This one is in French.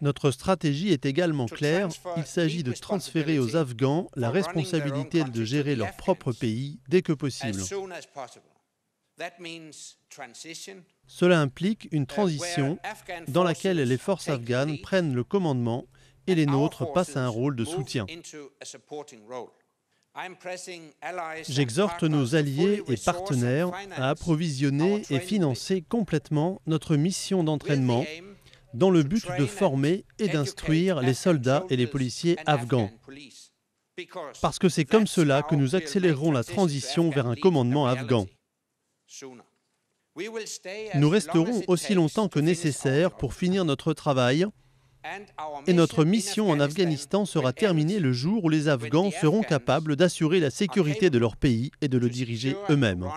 Notre stratégie est également claire. Il s'agit de transférer aux Afghans la responsabilité de gérer leur propre pays dès que possible. Cela implique une euh, transition dans laquelle les forces afghanes prennent le commandement et les nôtres passent à un rôle de soutien. J'exhorte nos alliés et partenaires à approvisionner et financer complètement notre mission d'entraînement dans le but de former et d'instruire les soldats et les policiers afghans. Parce que c'est comme cela que nous accélérerons la transition vers un commandement afghan. Nous resterons aussi longtemps que nécessaire pour finir notre travail et notre mission en Afghanistan sera terminée le jour où les Afghans seront capables d'assurer la sécurité de leur pays et de le diriger eux-mêmes.